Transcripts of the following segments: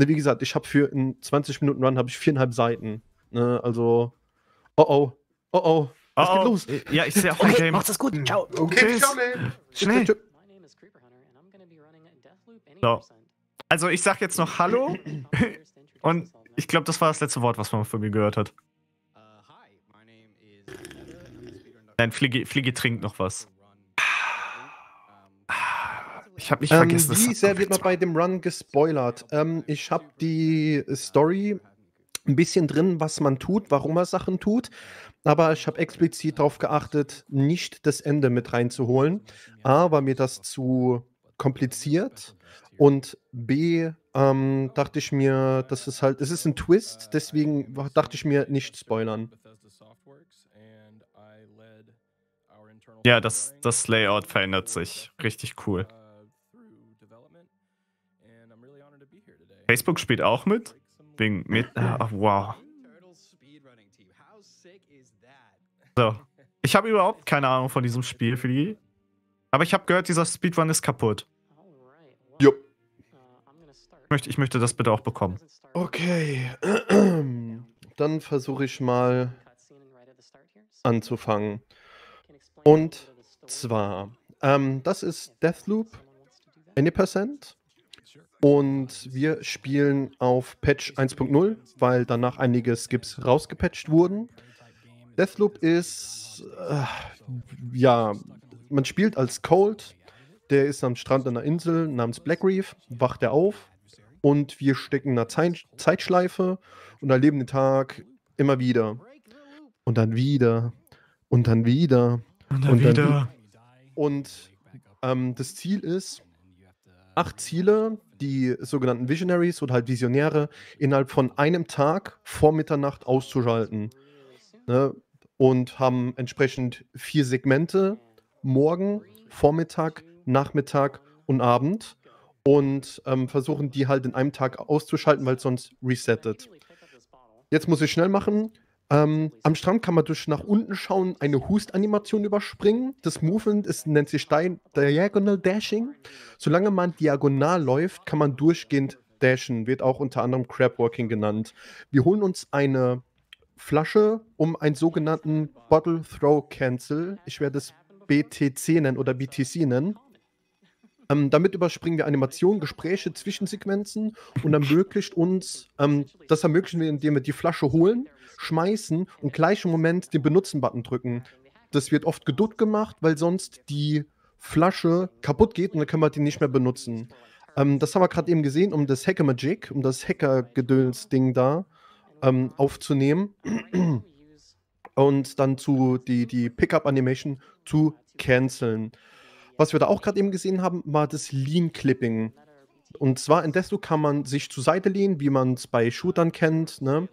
Ne, wie gesagt, ich habe für einen 20-Minuten-Run habe ich viereinhalb Seiten. Ne, also, oh oh, oh oh, was oh, geht los? Ja, ich sehe auch okay, Game. Macht's das gut. Ciao. Okay, ciao, man. Schnell. So. Also ich sag jetzt noch Hallo und ich glaube, das war das letzte Wort, was man von mir gehört hat. Uh, Nein, Fliege, Fliege trinkt noch was. Ich habe nicht ähm, vergessen, ähm, Wie sehr wird man bei dem Run gespoilert? Ähm, ich habe die Story ein bisschen drin, was man tut, warum man Sachen tut. Aber ich habe explizit darauf geachtet, nicht das Ende mit reinzuholen. A, war mir das zu kompliziert. Und B, ähm, dachte ich mir, das ist halt, es ist ein Twist, deswegen dachte ich mir, nicht spoilern. Ja, das, das Layout verändert sich. Richtig cool. Facebook spielt auch mit? Wegen mit. Ah, ach, wow. So. Ich habe überhaupt keine Ahnung von diesem Spiel, Fili. Aber ich habe gehört, dieser Speedrun ist kaputt. Jupp. Uh, ich möchte, ich möchte das bitte auch bekommen. Okay. Dann versuche ich mal anzufangen. Und zwar, ähm, das ist Deathloop, Any Percent. Und wir spielen auf Patch 1.0, weil danach einige Skips rausgepatcht wurden. Deathloop ist, äh, ja, man spielt als Cold, der ist am Strand einer Insel namens Black Reef, wacht er auf und wir stecken in einer Zeit Zeitschleife und erleben den Tag immer wieder. Und dann wieder. Und dann wieder. Und dann, und wieder. wieder. Und ähm, das Ziel ist, acht Ziele, die sogenannten Visionaries oder halt Visionäre, innerhalb von einem Tag vor Mitternacht auszuschalten. Ne? Und haben entsprechend vier Segmente: Morgen, Vormittag, Nachmittag und Abend. Und ähm, versuchen die halt in einem Tag auszuschalten, weil sonst resettet. Jetzt muss ich schnell machen. Ähm, am Strand kann man durch nach unten schauen eine Hust-Animation überspringen. Das Movement ist, nennt sich Di Diagonal Dashing. Solange man diagonal läuft, kann man durchgehend dashen. Wird auch unter anderem Crabwalking genannt. Wir holen uns eine Flasche um einen sogenannten Bottle Throw Cancel. Ich werde es BTC nennen oder BTC nennen. Ähm, damit überspringen wir Animationen, Gespräche, Zwischensequenzen und ermöglicht uns, ähm, das ermöglichen wir, indem wir die Flasche holen, schmeißen und gleich im Moment den Benutzen-Button drücken. Das wird oft gedutt gemacht, weil sonst die Flasche kaputt geht und dann können wir die nicht mehr benutzen. Ähm, das haben wir gerade eben gesehen, um das Hacker-Magic, um das Hacker-Gedöns-Ding da ähm, aufzunehmen und dann zu die, die Pickup-Animation zu canceln was wir da auch gerade eben gesehen haben, war das Lean Clipping. Und zwar in Desto kann man sich zur Seite lehnen, wie man es bei Shootern kennt. Ne?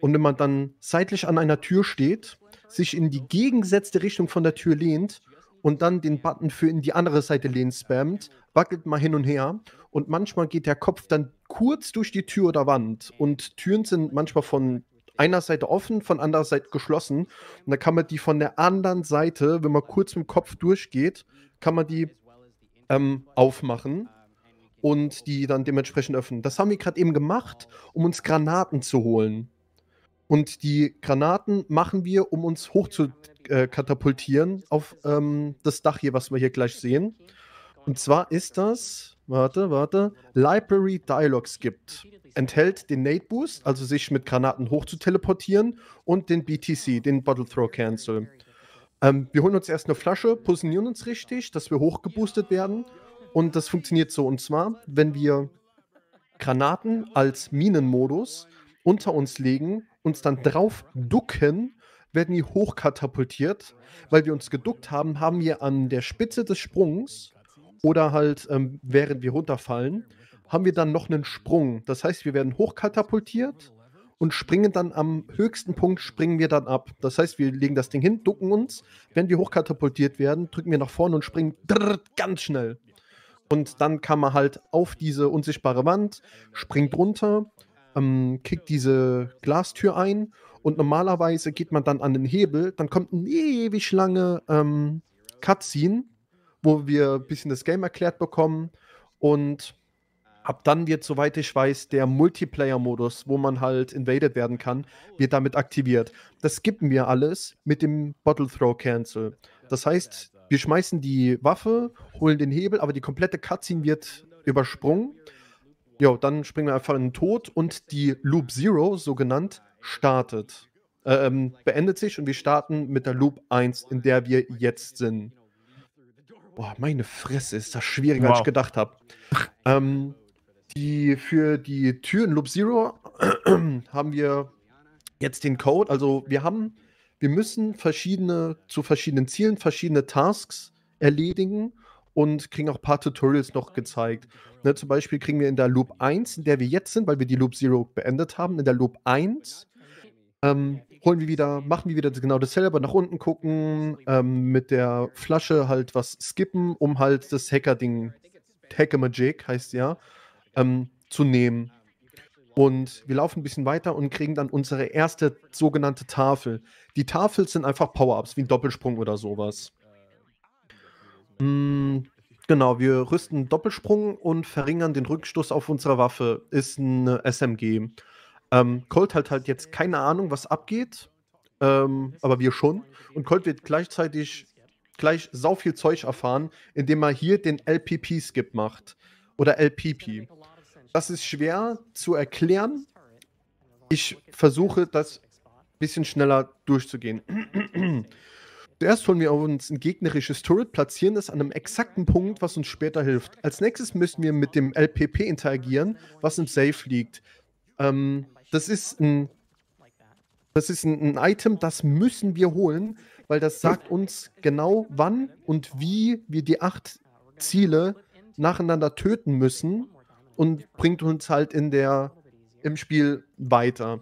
Und wenn man dann seitlich an einer Tür steht, sich in die gegensetzte Richtung von der Tür lehnt und dann den Button für in die andere Seite lehnen spammt, wackelt man hin und her. Und manchmal geht der Kopf dann kurz durch die Tür oder Wand. Und Türen sind manchmal von einer Seite offen, von anderer Seite geschlossen. Und dann kann man die von der anderen Seite, wenn man kurz mit dem Kopf durchgeht, kann man die ähm, aufmachen und die dann dementsprechend öffnen. Das haben wir gerade eben gemacht, um uns Granaten zu holen. Und die Granaten machen wir, um uns hoch zu äh, katapultieren auf ähm, das Dach hier, was wir hier gleich sehen. Und zwar ist das, warte, warte, Library Dialog gibt. Enthält den Nate Boost, also sich mit Granaten hoch zu teleportieren, und den BTC, den Bottle Throw Cancel. Ähm, wir holen uns erst eine Flasche, positionieren uns richtig, dass wir hochgeboostet werden. Und das funktioniert so. Und zwar, wenn wir Granaten als Minenmodus unter uns legen, uns dann drauf ducken, werden die hochkatapultiert. Weil wir uns geduckt haben, haben wir an der Spitze des Sprungs oder halt ähm, während wir runterfallen, haben wir dann noch einen Sprung. Das heißt, wir werden hochkatapultiert und springen dann am höchsten Punkt, springen wir dann ab. Das heißt, wir legen das Ding hin, ducken uns, wenn wir hochkatapultiert werden, drücken wir nach vorne und springen ganz schnell. Und dann kann man halt auf diese unsichtbare Wand, springt runter, ähm, kriegt diese Glastür ein und normalerweise geht man dann an den Hebel, dann kommt eine ewig lange ähm, Cutscene, wo wir ein bisschen das Game erklärt bekommen und Ab dann wird, soweit ich weiß, der Multiplayer-Modus, wo man halt invaded werden kann, wird oh. damit aktiviert. Das skippen wir alles mit dem Bottle Throw Cancel. Das heißt, wir schmeißen die Waffe, holen den Hebel, aber die komplette Cutscene wird übersprungen. Jo, dann springen wir einfach in den Tod und die Loop Zero, so genannt, startet. Äh, ähm, beendet sich und wir starten mit der Loop 1, in der wir jetzt sind. Boah, meine Fresse, ist das schwieriger, wow. als ich gedacht habe. Ähm, die, für die Türen Loop Zero haben wir jetzt den Code. Also wir haben, wir müssen verschiedene, zu verschiedenen Zielen verschiedene Tasks erledigen und kriegen auch ein paar Tutorials noch gezeigt. Ne, zum Beispiel kriegen wir in der Loop 1, in der wir jetzt sind, weil wir die Loop Zero beendet haben, in der Loop 1 ähm, holen wir wieder, machen wir wieder genau dasselbe, nach unten gucken, ähm, mit der Flasche halt was skippen, um halt das Hacker-Ding, Hacker Magic heißt ja, ähm, zu nehmen. Und wir laufen ein bisschen weiter und kriegen dann unsere erste sogenannte Tafel. Die Tafel sind einfach Power-Ups, wie ein Doppelsprung oder sowas. Mhm, genau, wir rüsten Doppelsprung und verringern den Rückstoß auf unserer Waffe. Ist ein SMG. Ähm, Colt hat halt jetzt keine Ahnung, was abgeht. Ähm, aber wir schon. Und Colt wird gleichzeitig gleich sau viel Zeug erfahren, indem er hier den LPP-Skip macht. Oder LPP das ist schwer zu erklären. Ich versuche, das ein bisschen schneller durchzugehen. Zuerst wollen wir uns ein gegnerisches Turret platzieren, das an einem exakten Punkt, was uns später hilft. Als nächstes müssen wir mit dem LPP interagieren, was im Safe liegt. Ähm, das ist ein das ist ein, ein, Item, das müssen wir holen, weil das sagt uns genau, wann und wie wir die acht Ziele nacheinander töten müssen, und bringt uns halt in der, im Spiel weiter.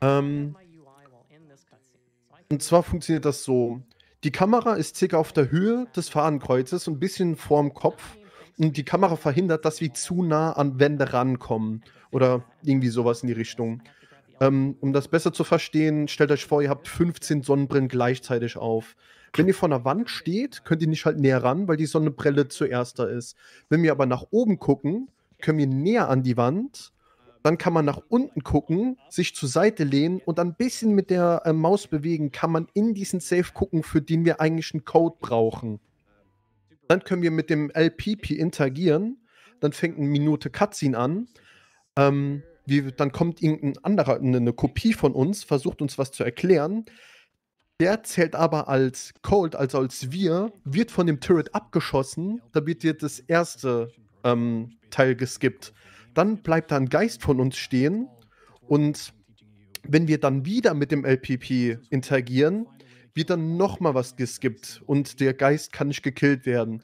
Ähm, und zwar funktioniert das so. Die Kamera ist circa auf der Höhe des Fadenkreuzes, ein bisschen vorm Kopf. Und die Kamera verhindert, dass wir zu nah an Wände rankommen. Oder irgendwie sowas in die Richtung. Ähm, um das besser zu verstehen, stellt euch vor, ihr habt 15 Sonnenbrillen gleichzeitig auf. Wenn ihr vor einer Wand steht, könnt ihr nicht halt näher ran, weil die Sonnenbrille zuerst da ist. Wenn wir aber nach oben gucken, können wir näher an die Wand. Dann kann man nach unten gucken, sich zur Seite lehnen und ein bisschen mit der äh, Maus bewegen, kann man in diesen Safe gucken, für den wir eigentlich einen Code brauchen. Dann können wir mit dem LPP interagieren. Dann fängt eine Minute Cutscene an. Ähm, wie, dann kommt irgendein anderer, eine, eine Kopie von uns, versucht uns was zu erklären. Der zählt aber als Cold, also als wir, wird von dem Turret abgeschossen, da wird dir das erste ähm, Teil geskippt. Dann bleibt da ein Geist von uns stehen und wenn wir dann wieder mit dem LPP interagieren, wird dann nochmal was geskippt und der Geist kann nicht gekillt werden.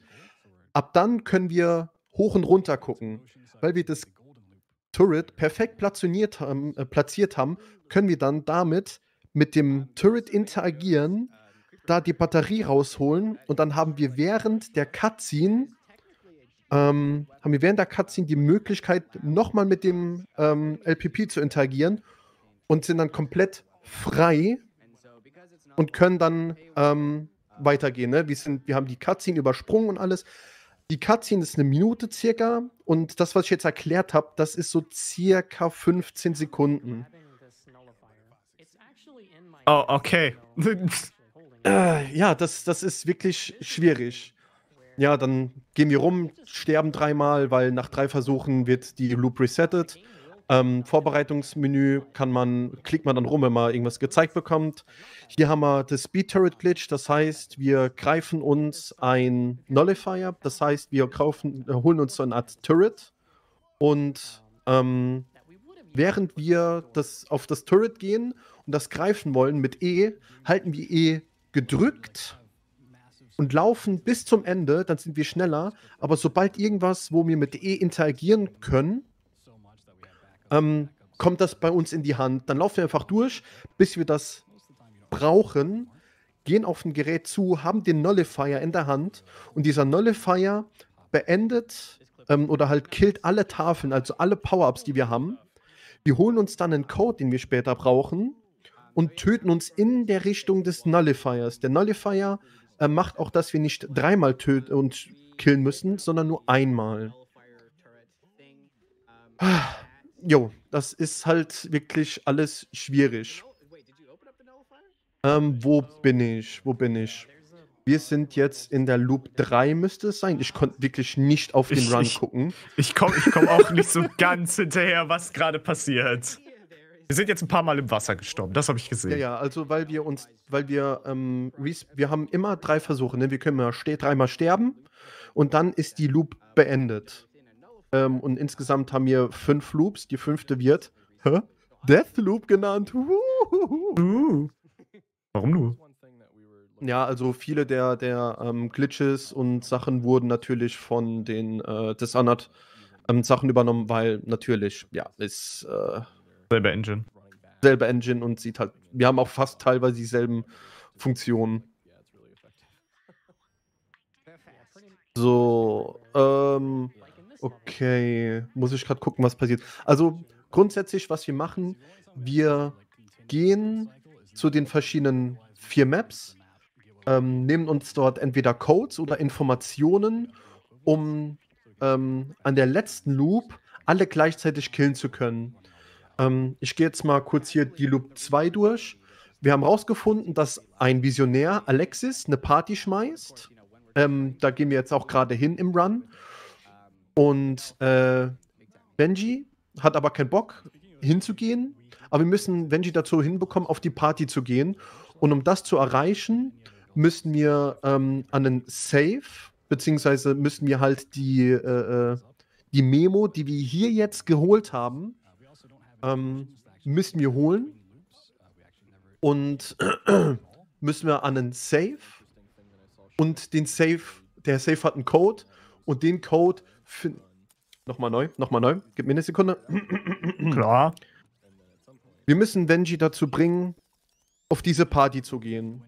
Ab dann können wir hoch und runter gucken. Weil wir das Turret perfekt platziert haben, ähm, äh, platziert haben können wir dann damit mit dem Turret interagieren, da die Batterie rausholen und dann haben wir während der Cutscene ähm, haben wir während der Cutscene die Möglichkeit, nochmal mit dem ähm, LPP zu interagieren und sind dann komplett frei und können dann ähm, weitergehen. Ne? Wir, sind, wir haben die Cutscene übersprungen und alles. Die Cutscene ist eine Minute circa und das, was ich jetzt erklärt habe, das ist so circa 15 Sekunden. Oh, okay. Äh, ja, das, das ist wirklich schwierig. Ja, dann gehen wir rum, sterben dreimal, weil nach drei Versuchen wird die Loop resettet. Ähm, Vorbereitungsmenü kann man, klickt man dann rum, wenn man irgendwas gezeigt bekommt. Hier haben wir das Speed Turret Glitch, das heißt, wir greifen uns ein Nullifier, das heißt, wir kaufen, holen uns so eine Art Turret und ähm, während wir das, auf das Turret gehen und das greifen wollen mit E, halten wir E gedrückt und laufen bis zum Ende, dann sind wir schneller. Aber sobald irgendwas, wo wir mit E interagieren können, ähm, kommt das bei uns in die Hand. Dann laufen wir einfach durch, bis wir das brauchen, gehen auf ein Gerät zu, haben den Nullifier in der Hand und dieser Nullifier beendet ähm, oder halt killt alle Tafeln, also alle Power-Ups, die wir haben. Wir holen uns dann einen Code, den wir später brauchen und töten uns in der Richtung des Nullifiers. Der Nullifier äh, macht auch, dass wir nicht dreimal töten und killen müssen, sondern nur einmal. Ah, jo, das ist halt wirklich alles schwierig. Ähm, wo bin ich? Wo bin ich? Wir sind jetzt in der Loop 3, müsste es sein. Ich konnte wirklich nicht auf den ich, Run ich, gucken. Ich komme ich komm auch nicht so ganz hinterher, was gerade passiert. Wir sind jetzt ein paar Mal im Wasser gestorben, das habe ich gesehen. Ja, ja, also weil wir uns, weil wir, ähm, wir haben immer drei Versuche, ne? Wir können ja ste dreimal sterben und dann ist die Loop beendet. Ähm, und insgesamt haben wir fünf Loops, die fünfte wird Hä? Death Loop genannt. Uh. Warum nur? Ja, also viele der, der ähm, Glitches und Sachen wurden natürlich von den äh, Dishonored mhm. ähm, Sachen übernommen, weil natürlich, ja, ist äh, selbe Engine. Selbe Engine und sieht halt, wir haben auch fast teilweise dieselben Funktionen. So, ähm, okay, muss ich gerade gucken, was passiert. Also grundsätzlich, was wir machen, wir gehen zu den verschiedenen vier Maps ähm, nehmen uns dort entweder Codes oder Informationen, um ähm, an der letzten Loop alle gleichzeitig killen zu können. Ähm, ich gehe jetzt mal kurz hier die Loop 2 durch. Wir haben herausgefunden, dass ein Visionär Alexis eine Party schmeißt. Ähm, da gehen wir jetzt auch gerade hin im Run. Und äh, Benji hat aber keinen Bock hinzugehen. Aber wir müssen Benji dazu hinbekommen, auf die Party zu gehen. Und um das zu erreichen, müssen wir ähm, an den Save, beziehungsweise müssen wir halt die, äh, äh, die Memo, die wir hier jetzt geholt haben, ähm, müssen wir holen. Und müssen wir an den Save. Und den Save, der Save hat einen Code. Und den Code. Nochmal neu, nochmal neu. Gib mir eine Sekunde. Klar. Wir müssen Venji dazu bringen, auf diese Party zu gehen.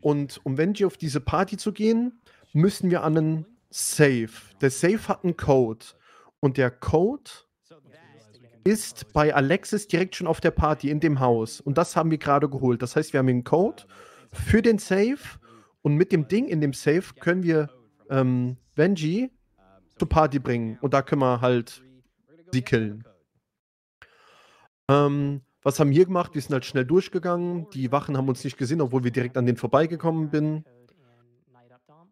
Und um Venji auf diese Party zu gehen, müssen wir an einen Safe. Der Safe hat einen Code. Und der Code ist bei Alexis direkt schon auf der Party in dem Haus. Und das haben wir gerade geholt. Das heißt, wir haben einen Code für den Safe. Und mit dem Ding in dem Safe können wir ähm, Venji zur Party bringen. Und da können wir halt sie killen. Ähm, was haben wir gemacht? Wir sind halt schnell durchgegangen. Die Wachen haben uns nicht gesehen, obwohl wir direkt an denen vorbeigekommen sind.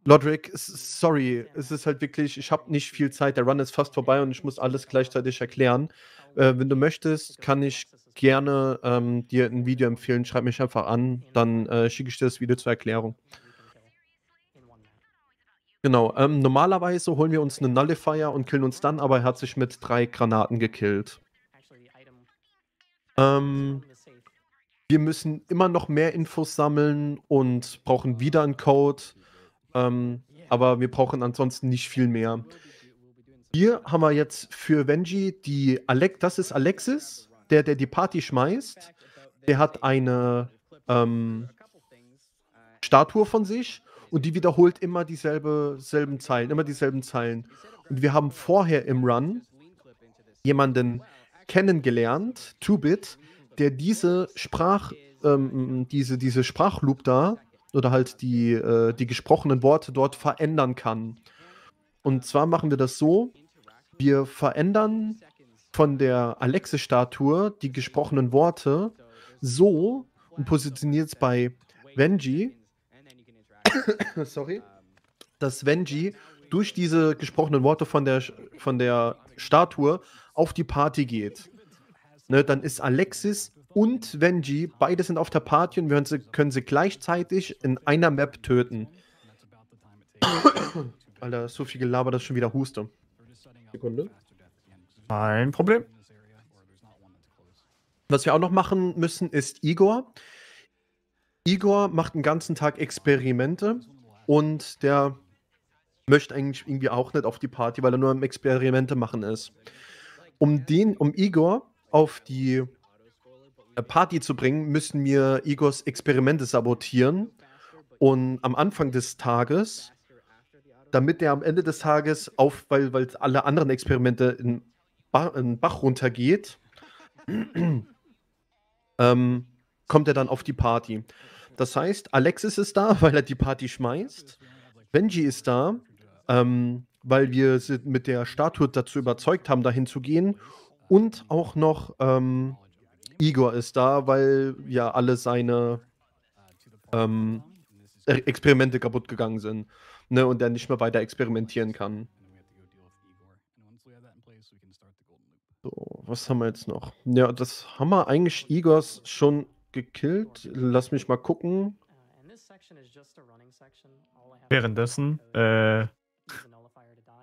Lodrick, sorry, es ist halt wirklich, ich habe nicht viel Zeit. Der Run ist fast vorbei und ich muss alles gleichzeitig erklären. Äh, wenn du möchtest, kann ich gerne ähm, dir ein Video empfehlen. Schreib mich einfach an, dann äh, schicke ich dir das Video zur Erklärung. Genau, ähm, normalerweise holen wir uns einen Nullifier und killen uns dann, aber er hat sich mit drei Granaten gekillt. Ähm, wir müssen immer noch mehr Infos sammeln und brauchen wieder einen Code. Ähm, aber wir brauchen ansonsten nicht viel mehr. Hier haben wir jetzt für Venji die Alec, das ist Alexis, der, der die Party schmeißt. Der hat eine ähm, Statue von sich und die wiederholt immer dieselbe selben Zeilen, immer dieselben Zeilen. Und wir haben vorher im Run jemanden kennengelernt, 2-Bit, der diese Sprach, ähm, diese, diese Sprachloop da oder halt die, äh, die gesprochenen Worte dort verändern kann. Und zwar machen wir das so, wir verändern von der Alexe-Statue die gesprochenen Worte so und positionieren es bei Venji, sorry, dass Venji durch diese gesprochenen Worte von der, von der Statue auf die Party geht, ne, dann ist Alexis und Venji, beide sind auf der Party und wir können sie, gleichzeitig in einer Map töten. Alter, so viel gelabert, dass ich schon wieder huste. Sekunde. Kein Problem. Was wir auch noch machen müssen, ist Igor. Igor macht den ganzen Tag Experimente und der möchte eigentlich irgendwie auch nicht auf die Party, weil er nur am Experimente machen ist um den, um Igor auf die äh, Party zu bringen, müssen wir Igors Experimente sabotieren. Und am Anfang des Tages, damit er am Ende des Tages auf, weil, weil alle anderen Experimente in, ba in Bach runtergeht, ähm, kommt er dann auf die Party. Das heißt, Alexis ist da, weil er die Party schmeißt. Benji ist da, ähm, weil wir sie mit der Statue dazu überzeugt haben, dahin zu gehen. Und auch noch ähm, Igor ist da, weil ja alle seine ähm, Experimente kaputt gegangen sind. Ne, und er nicht mehr weiter experimentieren kann. So, was haben wir jetzt noch? Ja, das haben wir eigentlich Igors schon gekillt. Lass mich mal gucken. Währenddessen äh,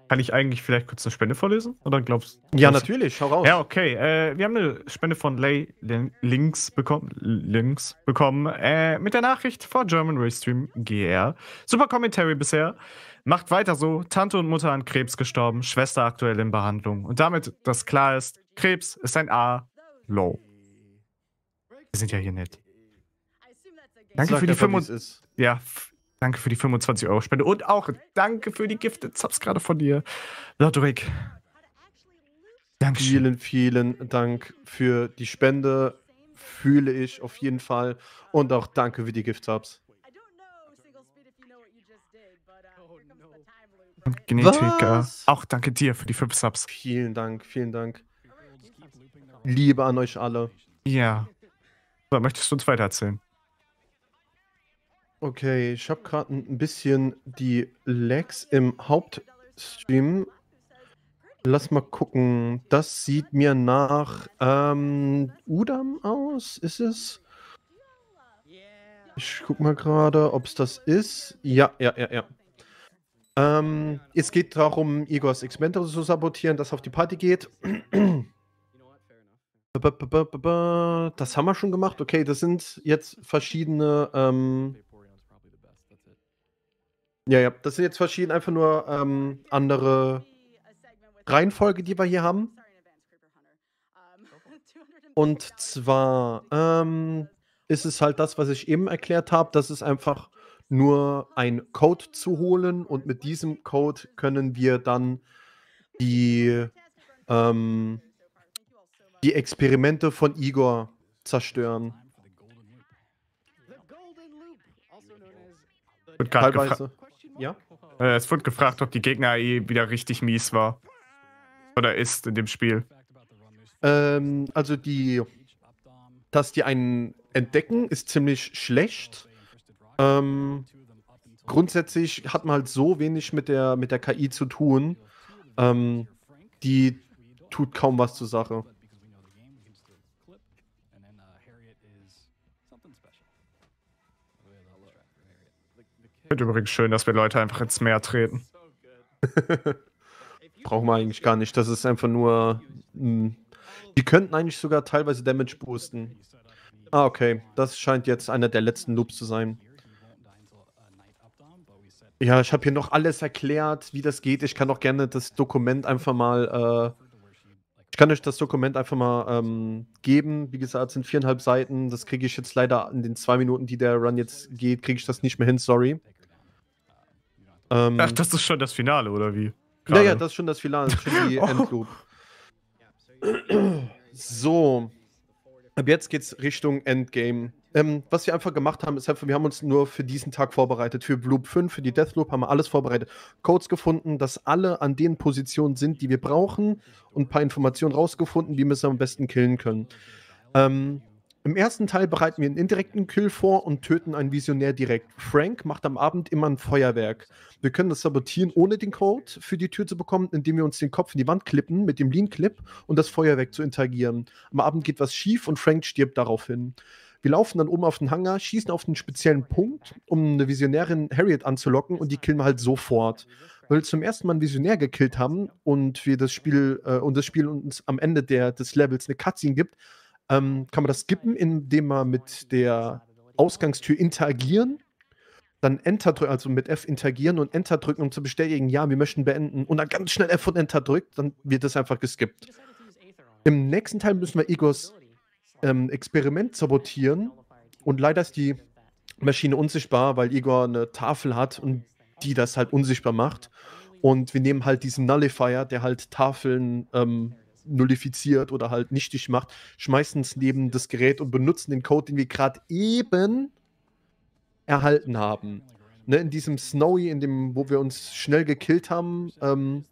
kann ich eigentlich vielleicht kurz eine Spende vorlesen? Oder glaubst du? Ja, natürlich, schau raus. Ja, okay. Äh, wir haben eine Spende von Lay Links bekommen. Links bekommen. Äh, mit der Nachricht vor German Racestream GR. Super Commentary bisher. Macht weiter so. Tante und Mutter an Krebs gestorben, Schwester aktuell in Behandlung. Und damit, dass klar ist, Krebs ist ein A. Low. Wir sind ja hier nett. Danke Sag für die 25. Ja, Danke für die 25 Euro Spende und auch danke für die Gifted Subs gerade von dir, Lodrick. Dankeschön. Vielen, vielen Dank für die Spende. Fühle ich auf jeden Fall. Und auch danke für die Gift-Subs. Und Genetiker. Was? Auch danke dir für die 5 Subs. Vielen Dank, vielen Dank. Liebe an euch alle. Ja. So, möchtest du uns weiter erzählen? Okay, ich habe gerade ein bisschen die Lags im Hauptstream. Lass mal gucken. Das sieht mir nach ähm, Udam aus, ist es? Ich guck mal gerade, ob es das ist. Ja, ja, ja, ja. Ähm, es geht darum, Igors Experimenter zu sabotieren, dass auf die Party geht. Das haben wir schon gemacht. Okay, das sind jetzt verschiedene ähm, ja, ja, das sind jetzt verschiedene, einfach nur ähm, andere Reihenfolge, die wir hier haben. Und zwar ähm, ist es halt das, was ich eben erklärt habe. Das ist einfach nur ein Code zu holen und mit diesem Code können wir dann die, ähm, die Experimente von Igor zerstören. Wird gerade ja? Äh, es wurde gefragt, ob die Gegner-AI e wieder richtig mies war. Oder ist in dem Spiel. Ähm, also die. Dass die einen entdecken, ist ziemlich schlecht. Ähm, grundsätzlich hat man halt so wenig mit der, mit der KI zu tun. Ähm, die tut kaum was zur Sache. Ich Finde übrigens schön, dass wir Leute einfach ins Meer treten. Brauchen wir eigentlich gar nicht. Das ist einfach nur. Mh. Hm. Die könnten eigentlich sogar teilweise Damage boosten. Ah, okay. Das scheint jetzt einer der letzten Noobs zu sein. Ja, ich habe hier noch alles erklärt, wie das geht. Ich kann auch gerne das Dokument einfach mal. Äh, ich kann euch das Dokument einfach mal ähm, geben. Wie gesagt, es sind viereinhalb Seiten. Das kriege ich jetzt leider in den zwei Minuten, die der Run jetzt geht, kriege ich das nicht mehr hin. Sorry. Ähm, Ach, das ist schon das Finale, oder wie? Gerade. Ja, das ist schon das Finale, das ist schon die oh. Endloop. so. Ab jetzt geht's Richtung Endgame. Ähm, was wir einfach gemacht haben, ist einfach, wir haben uns nur für diesen Tag vorbereitet. Für Bloop 5, für die Deathloop haben wir alles vorbereitet. Codes gefunden, dass alle an den Positionen sind, die wir brauchen und ein paar Informationen rausgefunden, wie wir wir am besten killen können. Ähm, im ersten Teil bereiten wir einen indirekten Kill vor und töten einen Visionär direkt. Frank macht am Abend immer ein Feuerwerk. Wir können das sabotieren, ohne den Code für die Tür zu bekommen, indem wir uns den Kopf in die Wand klippen mit dem Lean-Clip und das Feuerwerk zu interagieren. Am Abend geht was schief und Frank stirbt daraufhin. Wir laufen dann oben auf den Hangar, schießen auf einen speziellen Punkt, um eine Visionärin Harriet anzulocken und die killen wir halt sofort. Weil wir zum ersten Mal einen Visionär gekillt haben und wir das Spiel äh, und das Spiel uns am Ende der, des Levels eine Cutscene gibt, ähm, kann man das skippen, indem man mit der Ausgangstür interagieren, dann Enter drücken, also mit F interagieren und Enter drücken, um zu bestätigen, ja, wir möchten beenden und dann ganz schnell F und Enter drückt, dann wird das einfach geskippt. Im nächsten Teil müssen wir Igors ähm, Experiment sabotieren und leider ist die Maschine unsichtbar, weil Igor eine Tafel hat und die das halt unsichtbar macht. Und wir nehmen halt diesen Nullifier, der halt Tafeln ähm, nullifiziert oder halt nichtig macht, schmeißen es neben das Gerät und benutzen den Code, den wir gerade eben erhalten haben. Ne, in diesem Snowy, in dem, wo wir uns schnell gekillt haben, ähm,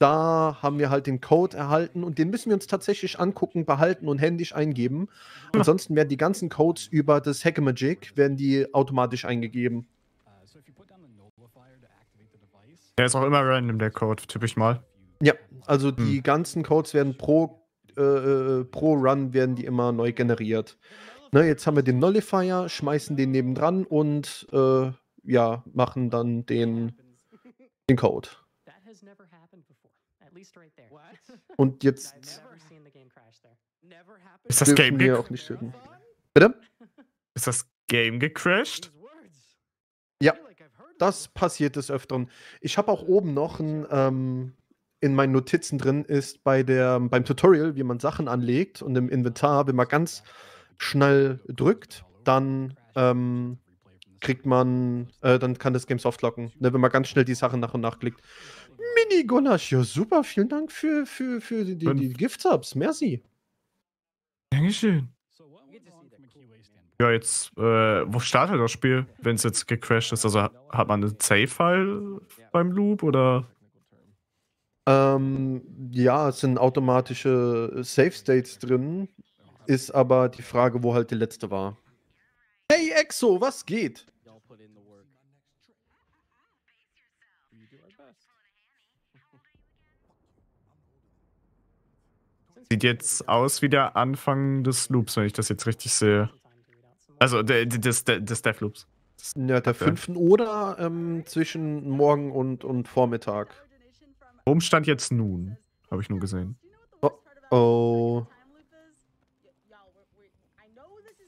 da haben wir halt den Code erhalten und den müssen wir uns tatsächlich angucken, behalten und händisch eingeben. Ansonsten werden die ganzen Codes über das Hackamagic werden die automatisch eingegeben. Der ist auch immer random, der Code, typisch mal. Ja, also hm. die ganzen Codes werden pro, äh, äh, pro Run werden die immer neu generiert. Ne, jetzt haben wir den Nullifier, schmeißen den nebendran und äh, ja, machen dann den, den Code. Und jetzt ist das Game mir auch nicht töten. Bitte? Ist das Game gecrashed? Ja, das passiert des Öfteren. Ich habe auch oben noch ein, ähm, in meinen Notizen drin ist bei der, beim Tutorial, wie man Sachen anlegt und im Inventar, wenn man ganz schnell drückt, dann ähm, kriegt man, äh, dann kann das Game softlocken, ne, wenn man ganz schnell die Sachen nach und nach klickt. Mini Gulasch, ja super, vielen Dank für, für, für die, die, die Gift-Subs, merci. Dankeschön. Ja, jetzt, äh, wo startet das Spiel, wenn es jetzt gecrashed ist? Also hat man einen Save-File beim Loop oder ähm, ja, es sind automatische äh, Safe States drin, ist aber die Frage, wo halt die letzte war. Hey Exo, was geht? Sieht jetzt aus wie der Anfang des Loops, wenn ich das jetzt richtig sehe. Also des, des, Death Loops. Ja, der fünften oder ähm, zwischen morgen und, und Vormittag. Warum stand jetzt nun, habe ich nur gesehen. Oh, oh.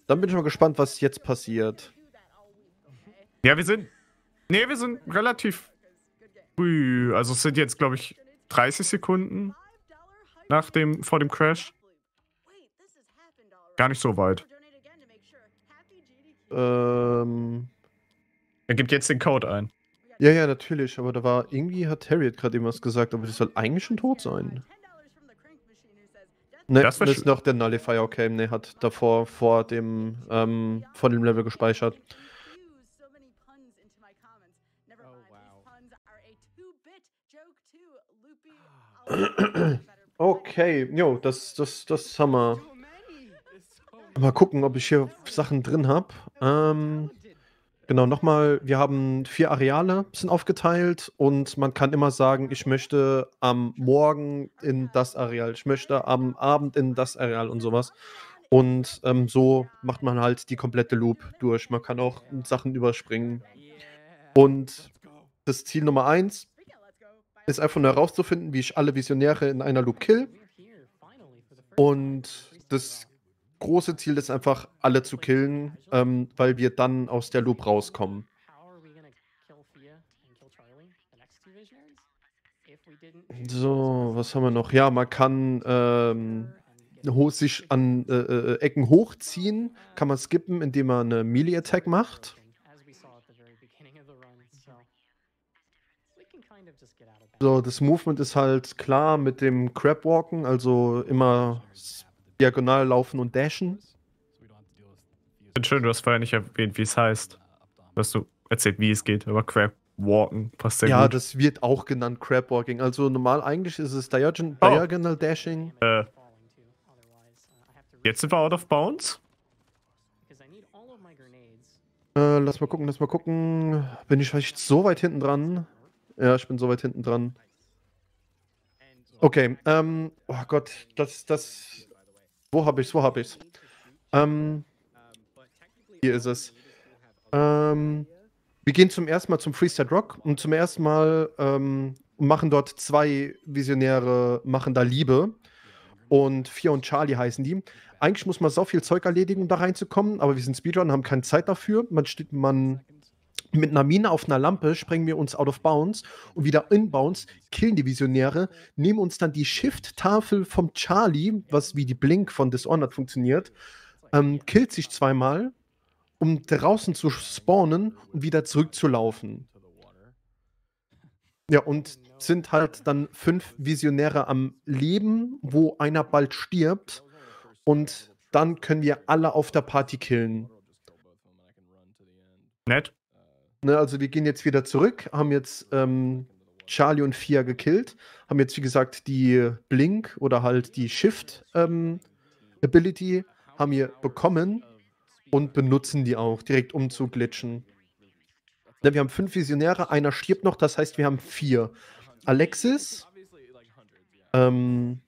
Dann bin ich mal gespannt, was jetzt passiert. Ja, wir sind... Nee, wir sind relativ früh. Also es sind jetzt, glaube ich, 30 Sekunden nach dem, vor dem Crash. Gar nicht so weit. Ähm... Er gibt jetzt den Code ein. Ja, ja, natürlich, aber da war irgendwie hat Harriet gerade irgendwas gesagt, aber die soll eigentlich schon tot sein. Ne, das, ist noch der Nullifier Cam, ne, hat davor vor dem ähm, vor dem Level gespeichert. Oh, okay, jo, das, das, das haben wir. Mal gucken, ob ich hier Sachen drin habe. Ähm, Genau, nochmal, wir haben vier Areale, sind aufgeteilt und man kann immer sagen, ich möchte am Morgen in das Areal, ich möchte am Abend in das Areal und sowas. Und ähm, so macht man halt die komplette Loop durch. Man kann auch Sachen überspringen. Und das Ziel Nummer eins ist einfach nur herauszufinden, wie ich alle Visionäre in einer Loop kill. Und das große Ziel ist einfach, alle zu killen, ähm, weil wir dann aus der Loop rauskommen. So, was haben wir noch? Ja, man kann ähm, sich an äh, äh, äh, Ecken hochziehen, kann man skippen, indem man eine Melee-Attack macht. So, das Movement ist halt klar mit dem Crab-Walken, also immer diagonal laufen und dashen. Ich schön, du hast vorher nicht erwähnt, wie es heißt. Dass du erzählt, wie es geht, aber Crab Walking passt sehr ja, gut. Ja, das wird auch genannt Crab Walking. Also normal eigentlich ist es Diagon oh. Diagonal Dashing. Äh. Jetzt sind wir out of bounds. Äh, lass mal gucken, lass mal gucken. Bin ich vielleicht so weit hinten dran? Ja, ich bin so weit hinten dran. Okay, ähm, oh Gott, das, das wo habe ich's? Wo habe ich's? Ähm, hier ist es. Ähm, wir gehen zum ersten Mal zum Freestyle Rock und zum ersten Mal ähm, machen dort zwei Visionäre, machen da Liebe. Und Fia und Charlie heißen die. Eigentlich muss man so viel Zeug erledigen, um da reinzukommen, aber wir sind Speedrun, haben keine Zeit dafür. Man steht, man mit einer Mine auf einer Lampe sprengen wir uns out of bounds und wieder in bounds, killen die Visionäre, nehmen uns dann die Shift-Tafel vom Charlie, was wie die Blink von Dishonored funktioniert, ähm, killt sich zweimal, um draußen zu spawnen und wieder zurückzulaufen. Ja, und sind halt dann fünf Visionäre am Leben, wo einer bald stirbt und dann können wir alle auf der Party killen. Nett. Ne, also wir gehen jetzt wieder zurück, haben jetzt ähm, Charlie und Fia gekillt, haben jetzt wie gesagt die Blink oder halt die Shift ähm, Ability haben wir bekommen und benutzen die auch direkt um zu glitchen. Ne, wir haben fünf Visionäre, einer stirbt noch, das heißt wir haben vier. Alexis, ähm,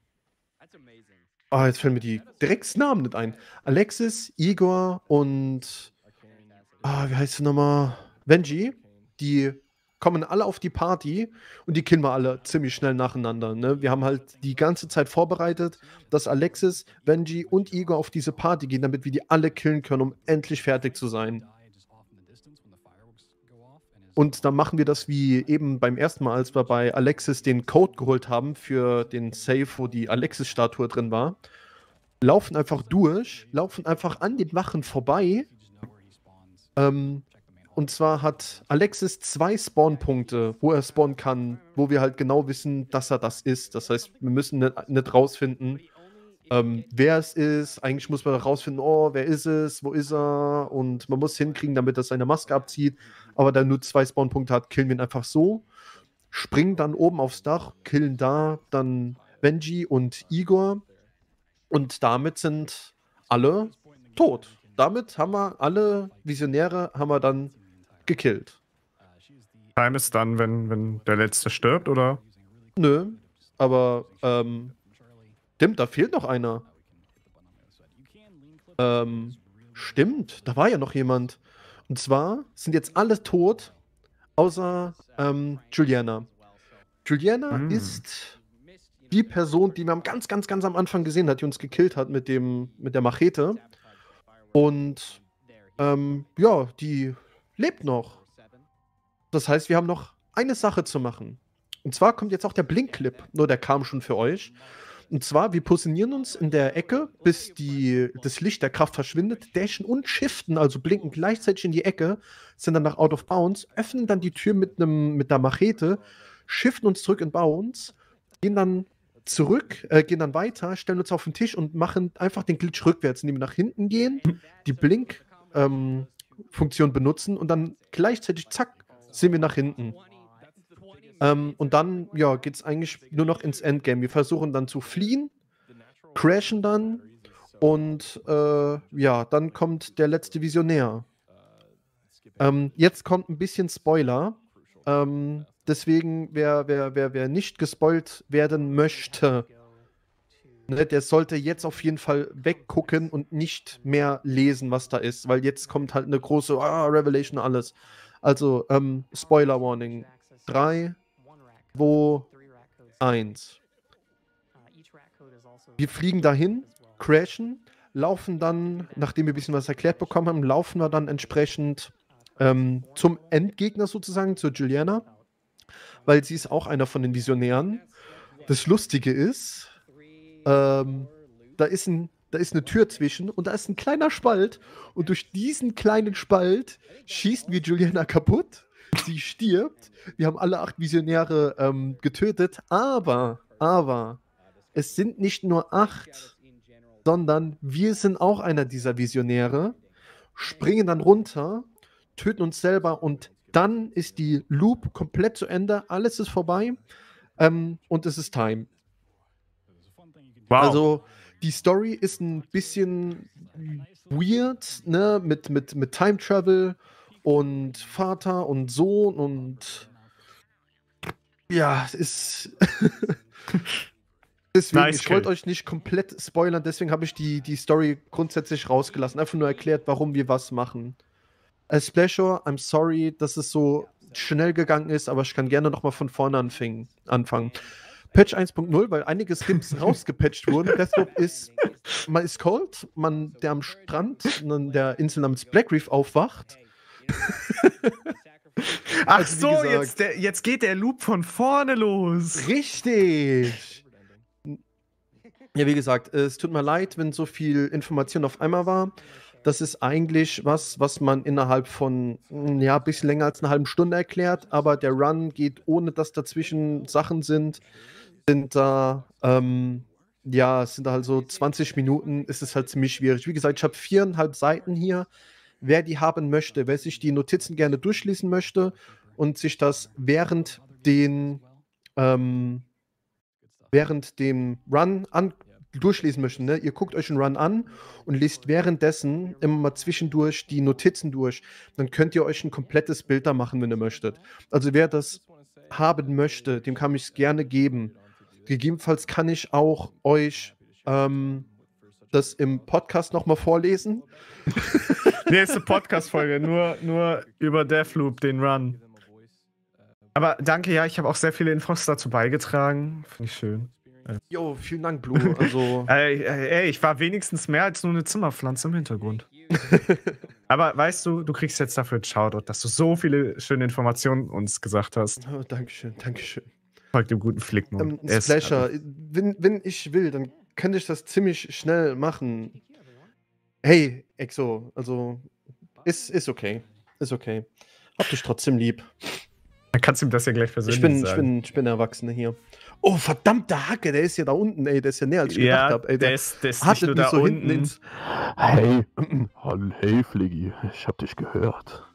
Ah, oh, jetzt fällen mir die Drecksnamen nicht ein. Alexis, Igor und. Ah, wie heißt sie nochmal? Venji, die kommen alle auf die Party und die killen wir alle ziemlich schnell nacheinander. Ne? Wir haben halt die ganze Zeit vorbereitet, dass Alexis, Venji und Igor auf diese Party gehen, damit wir die alle killen können, um endlich fertig zu sein. Und dann machen wir das wie eben beim ersten Mal, als wir bei Alexis den Code geholt haben für den Safe, wo die Alexis-Statue drin war. Laufen einfach durch, laufen einfach an den Wachen vorbei. Ähm, und zwar hat Alexis zwei Spawnpunkte, wo er spawnen kann, wo wir halt genau wissen, dass er das ist. Das heißt, wir müssen nicht, nicht rausfinden, ähm, wer es ist. Eigentlich muss man rausfinden, oh, wer ist es, wo ist er? Und man muss hinkriegen, damit er seine Maske abzieht. Aber da er nur zwei Spawnpunkte hat, killen wir ihn einfach so. Springen dann oben aufs Dach, killen da dann Benji und Igor. Und damit sind alle tot. Damit haben wir alle Visionäre, haben wir dann gekillt. Time ist dann, wenn, wenn der Letzte stirbt, oder? Nö, aber ähm, stimmt, da fehlt noch einer. Ähm, stimmt, da war ja noch jemand. Und zwar sind jetzt alle tot, außer ähm, Juliana. Juliana hm. ist die Person, die man ganz, ganz, ganz am Anfang gesehen hat, die uns gekillt hat mit, dem, mit der Machete. Und ähm, ja, die lebt noch. Das heißt, wir haben noch eine Sache zu machen. Und zwar kommt jetzt auch der Blink-Clip. Nur der kam schon für euch. Und zwar, wir positionieren uns in der Ecke, bis die, das Licht der Kraft verschwindet, dashen und shiften, also blinken gleichzeitig in die Ecke, sind dann nach Out of Bounds, öffnen dann die Tür mit, einem, mit einer Machete, shiften uns zurück in Bounds, gehen dann zurück, äh, gehen dann weiter, stellen uns auf den Tisch und machen einfach den Glitch rückwärts, indem wir nach hinten gehen, die Blink, ähm, Funktion benutzen und dann gleichzeitig, zack, sind wir nach hinten. Ähm, und dann, ja, geht es eigentlich nur noch ins Endgame. Wir versuchen dann zu fliehen, crashen dann und äh, ja, dann kommt der letzte Visionär. Ähm, jetzt kommt ein bisschen Spoiler. Ähm, deswegen, wer, wer, wer, wer nicht gespoilt werden möchte, Ne, der sollte jetzt auf jeden Fall weggucken und nicht mehr lesen, was da ist, weil jetzt kommt halt eine große ah, Revelation alles. Also, ähm, Spoiler Warning. 3, 2, 1. Wir fliegen dahin, crashen, laufen dann, nachdem wir ein bisschen was erklärt bekommen haben, laufen wir dann entsprechend ähm, zum Endgegner sozusagen, zur Juliana, weil sie ist auch einer von den Visionären. Das Lustige ist, ähm, da, ist ein, da ist eine Tür zwischen und da ist ein kleiner Spalt. Und durch diesen kleinen Spalt schießen wir Juliana kaputt. Sie stirbt. Wir haben alle acht Visionäre ähm, getötet. Aber, aber, es sind nicht nur acht, sondern wir sind auch einer dieser Visionäre, springen dann runter, töten uns selber und dann ist die Loop komplett zu Ende, alles ist vorbei ähm, und es ist Time. Wow. Also die Story ist ein bisschen weird, ne? Mit, mit, mit Time Travel und Vater und Sohn und ja, ist. deswegen, nice ich wollte euch nicht komplett spoilern, deswegen habe ich die, die Story grundsätzlich rausgelassen. Einfach nur erklärt, warum wir was machen. A Splashore, I'm sorry, dass es so schnell gegangen ist, aber ich kann gerne nochmal von vorne anfangen. Patch 1.0, weil einige Skips rausgepatcht wurden. Deshalb ist, man ist cold, man, der am Strand der Insel namens Black Reef aufwacht. Ach also, so, jetzt, der, jetzt geht der Loop von vorne los. Richtig. Ja, wie gesagt, es tut mir leid, wenn so viel Information auf einmal war. Das ist eigentlich was, was man innerhalb von ja, ein bisschen länger als einer halben Stunde erklärt, aber der Run geht ohne, dass dazwischen Sachen sind sind da, ähm, ja, sind da halt so 20 Minuten, ist es halt ziemlich schwierig. Wie gesagt, ich habe viereinhalb Seiten hier. Wer die haben möchte, wer sich die Notizen gerne durchlesen möchte und sich das während den ähm, während dem Run an durchlesen möchten. Ne? Ihr guckt euch einen Run an und liest währenddessen immer mal zwischendurch die Notizen durch. Dann könnt ihr euch ein komplettes Bild da machen, wenn ihr möchtet. Also wer das haben möchte, dem kann ich es gerne geben. Gegebenenfalls kann ich auch euch ähm, das im Podcast nochmal vorlesen. Nächste Podcast-Folge, nur, nur über Deathloop, den Run. Aber danke, ja, ich habe auch sehr viele Infos dazu beigetragen. Finde ich schön. Jo, vielen Dank, Blue. Also ey, ey, ich war wenigstens mehr als nur eine Zimmerpflanze im Hintergrund. Aber weißt du, du kriegst jetzt dafür ein Shoutout, dass du so viele schöne Informationen uns gesagt hast. Oh, Dankeschön, Dankeschön. Park, dem guten Flickmund. Ähm, Splasher. Wenn, wenn ich will, dann könnte ich das ziemlich schnell machen. Hey, Exo, also ist, ist okay. Ist okay. Hab dich trotzdem lieb. Dann kannst du ihm das ja gleich versuchen. ich bin, Ich bin, ich bin Erwachsene hier. Oh, verdammte Hacke, der ist ja da unten, ey. Der ist ja näher, als ich ja, gedacht habe. Der, der ist, der nicht nur da so unten. Hey, hey, Fliggy, ich hab dich gehört.